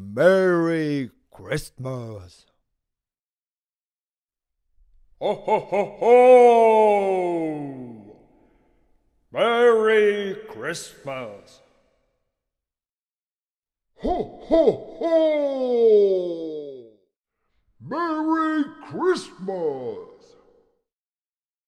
Merry Christmas! Ho, ho, ho, ho! Merry Christmas! Ho, ho, ho! Merry Christmas!